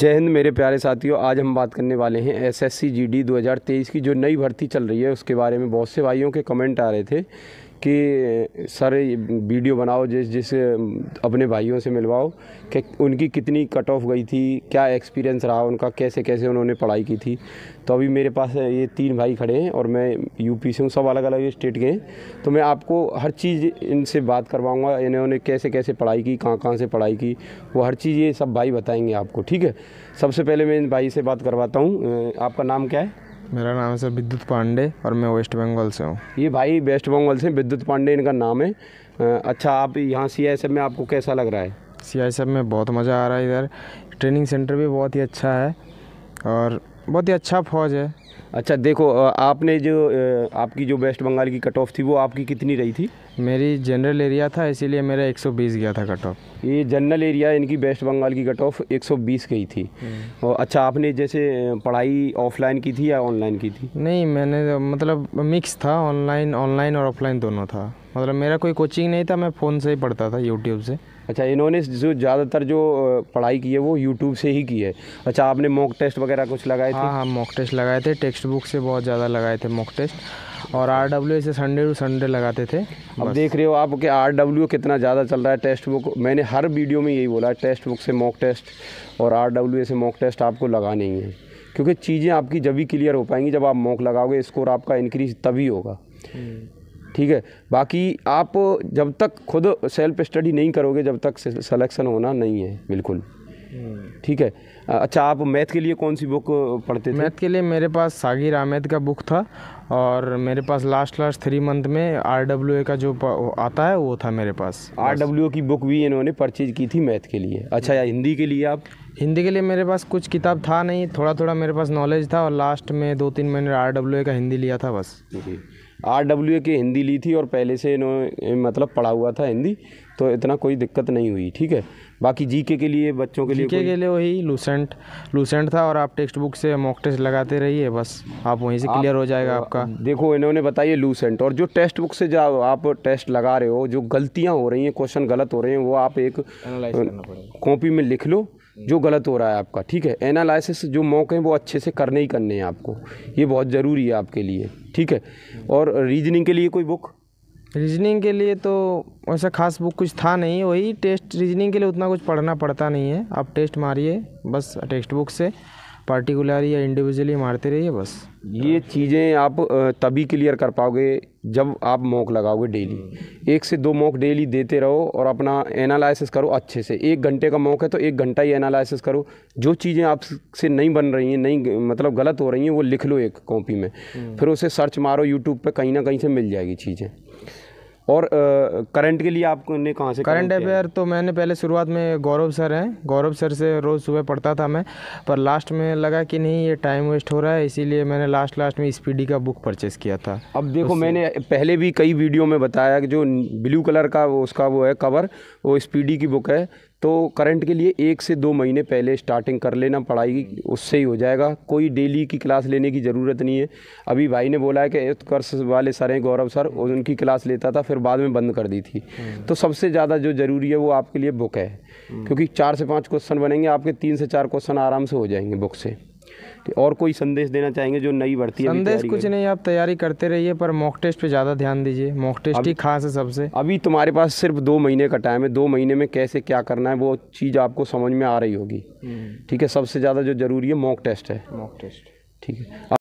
जय हिंद मेरे प्यारे साथियों आज हम बात करने वाले हैं एसएससी जीडी 2023 की जो नई भर्ती चल रही है उसके बारे में बहुत से भाइयों के कमेंट आ रहे थे कि सर वीडियो बनाओ जिस जिस अपने भाइयों से मिलवाओ कि उनकी कितनी कट ऑफ गई थी क्या एक्सपीरियंस रहा उनका कैसे कैसे उन्होंने पढ़ाई की थी तो अभी मेरे पास ये तीन भाई खड़े हैं और मैं यूपी से हूँ सब अलग अलग स्टेट के हैं तो मैं आपको हर चीज़ इनसे बात करवाऊँगा इन्होंने कैसे कैसे पढ़ाई की कहाँ कहाँ से पढ़ाई की वो हर चीज़ ये सब भाई बताएँगे आपको ठीक है सबसे पहले मैं इन भाई से बात करवाता हूँ आपका नाम क्या है मेरा नाम है सर विद्युत पांडे और मैं वेस्ट बंगाल से हूँ ये भाई वेस्ट बंगाल से विद्युत पांडे इनका नाम है अच्छा आप यहाँ सी आई में आपको कैसा लग रहा है सी आई में बहुत मज़ा आ रहा है इधर ट्रेनिंग सेंटर भी बहुत ही अच्छा है और बहुत ही अच्छा फौज है अच्छा देखो आपने जो आपकी जो वेस्ट बंगाल की कट ऑफ थी वो आपकी कितनी रही थी मेरी जनरल एरिया था इसीलिए मेरा 120 गया था कट ऑफ ये जनरल एरिया इनकी वेस्ट बंगाल की कट ऑफ 120 गई थी हम्म। और अच्छा आपने जैसे पढ़ाई ऑफलाइन की थी या ऑनलाइन की थी नहीं मैंने मतलब मिक्स था ऑनलाइन ऑनलाइन और ऑफलाइन दोनों था मतलब मेरा कोई कोचिंग नहीं था मैं फ़ोन से ही पढ़ता था यूट्यूब से अच्छा इन्होंने जो ज़्यादातर जो पढ़ाई की है वो यूट्यूब से ही की है अच्छा आपने मॉक टेस्ट वगैरह कुछ लगाए थे हाँ हाँ मॉक टेस्ट लगाए थे टेक्स्ट बुक से बहुत ज़्यादा लगाए थे मॉक टेस्ट और आर डब्ल्यू से संडे टू संडे लगाते थे अब देख रहे हो आप कि आर डब्ल्यू कितना ज़्यादा चल रहा है टेस्ट बुक मैंने हर वीडियो में यही बोला टेस्ट बुक से मॉक टेस्ट और आर डब्ल्यू से मॉक टेस्ट आपको लगाने ही है क्योंकि चीज़ें आपकी जब भी क्लियर हो पाएंगी जब आप मॉक लगाओगे स्कोर आपका इंक्रीज तभी होगा हम्म। ठीक है बाकी आप जब तक खुद सेल्फ स्टडी नहीं करोगे जब तक सिलेक्शन होना नहीं है बिल्कुल ठीक है अच्छा आप मैथ के लिए कौन सी बुक पढ़ते थे मैथ के लिए मेरे पास सागिर आमेद का बुक था और मेरे पास लास्ट लास्ट थ्री मंथ में आर डब्ल्यू ए का जो आता है वो था मेरे पास आर डब्ल्यू ए की बुक भी इन्होंने परचेज की थी मैथ के लिए अच्छा या हिंदी के लिए आप हिंदी के लिए मेरे पास कुछ किताब था नहीं थोड़ा थोड़ा मेरे पास नॉलेज था और लास्ट में दो तीन महीने आर डब्ल्यू ए का हिंदी लिया था बस जी आर डब्ल्यू ए की हिंदी ली थी और पहले से इन्होंने मतलब पढ़ा हुआ था हिंदी तो इतना कोई दिक्कत नहीं हुई ठीक है बाकी जीके के लिए बच्चों के लिए जीके के लिए वही लूसेंट लूसेंट था और आप टेक्स्ट बुक से मॉक टेस्ट लगाते रहिए बस आप वहीं से क्लियर हो जाएगा आपका देखो इन्होंने बताइए लूसेंट और जो टेक्स्ट बुक से जाओ आप टेस्ट लगा रहे हो जो गलतियाँ हो रही हैं क्वेश्चन गलत हो रहे हैं वो आप एक कॉपी में लिख लो जो गलत हो रहा है आपका ठीक है एनालिसिस जो मौके हैं वो अच्छे से करने ही करने हैं आपको ये बहुत ज़रूरी है आपके लिए ठीक है और रीजनिंग के लिए कोई बुक रीजनिंग के लिए तो वैसा खास बुक कुछ था नहीं वही टेस्ट रीजनिंग के लिए उतना कुछ पढ़ना पड़ता नहीं है आप टेस्ट मारिए बस टेक्स्ट बुक से पार्टिकुलर या इंडिविजुअली मारते रहिए बस ये चीज़ें आप तभी क्लियर कर पाओगे जब आप मोक लगाओगे डेली हम्म। एक से दो मोक डेली देते रहो और अपना एनालिसिस करो अच्छे से एक घंटे का मोक है तो एक घंटा ही एनालिसिस करो जो चीज़ें आपसे नहीं बन रही हैं नहीं मतलब गलत हो रही हैं वो लिख लो एक कॉपी में हम्म। फिर उसे सर्च मारो यूट्यूब पर कहीं ना कहीं से मिल जाएगी चीज़ें और करंट के लिए आपने कहाँ से करंट अफेयर तो मैंने पहले शुरुआत में गौरव सर हैं गौरव सर से रोज़ सुबह पढ़ता था मैं पर लास्ट में लगा कि नहीं ये टाइम वेस्ट हो रहा है इसीलिए मैंने लास्ट लास्ट में स्पीडी का बुक परचेस किया था अब देखो मैंने पहले भी कई वीडियो में बताया कि जो ब्लू कलर का वो उसका वो है कवर वो स्पीडी की बुक है तो करंट के लिए एक से दो महीने पहले स्टार्टिंग कर लेना पढ़ाई उससे ही हो जाएगा कोई डेली की क्लास लेने की ज़रूरत नहीं है अभी भाई ने बोला है कि उत्कर्ष वाले सर हैं गौरव सर उनकी क्लास लेता था फिर बाद में बंद कर दी थी हम्म। तो सबसे ज़्यादा जो ज़रूरी है वो आपके लिए बुक है हम्म। क्योंकि चार से पाँच क्वेश्चन बनेंगे आपके तीन से चार क्वेश्चन आराम से हो जाएंगे बुक से तो और कोई संदेश देना चाहेंगे जो नई बढ़ती है संदेश कुछ नहीं आप तैयारी करते रहिए पर मॉक टेस्ट पे ज़्यादा ध्यान दीजिए मॉक टेस्ट ही खास है सबसे अभी तुम्हारे पास सिर्फ दो महीने का टाइम है दो महीने में कैसे क्या करना है वो चीज़ आपको समझ में आ रही होगी हम्म। ठीक है सबसे ज़्यादा जो जरूरी है मॉक टेस्ट है मॉक टेस्ट ठीक है